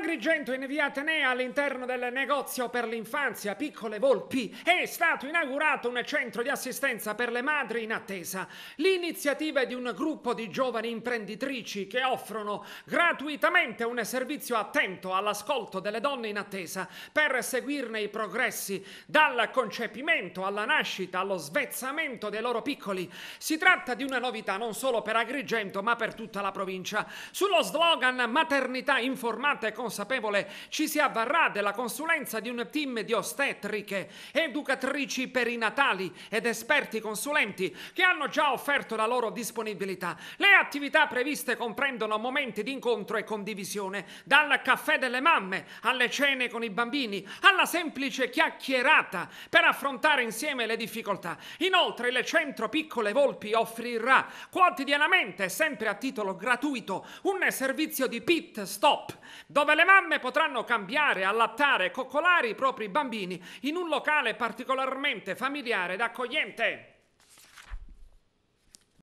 Agrigento in via Atenea all'interno del negozio per l'infanzia Piccole Volpi è stato inaugurato un centro di assistenza per le madri in attesa. L'iniziativa è di un gruppo di giovani imprenditrici che offrono gratuitamente un servizio attento all'ascolto delle donne in attesa per seguirne i progressi dal concepimento alla nascita allo svezzamento dei loro piccoli. Si tratta di una novità non solo per Agrigento ma per tutta la provincia. Sullo slogan maternità informata e consapevole consapevole ci si avvarrà della consulenza di un team di ostetriche, educatrici perinatali ed esperti consulenti che hanno già offerto la loro disponibilità. Le attività previste comprendono momenti di incontro e condivisione, dal caffè delle mamme alle cene con i bambini, alla semplice chiacchierata per affrontare insieme le difficoltà. Inoltre il centro Piccole Volpi offrirà quotidianamente, sempre a titolo gratuito, un servizio di pit stop dove dove le mamme potranno cambiare, allattare e coccolare i propri bambini in un locale particolarmente familiare ed accogliente.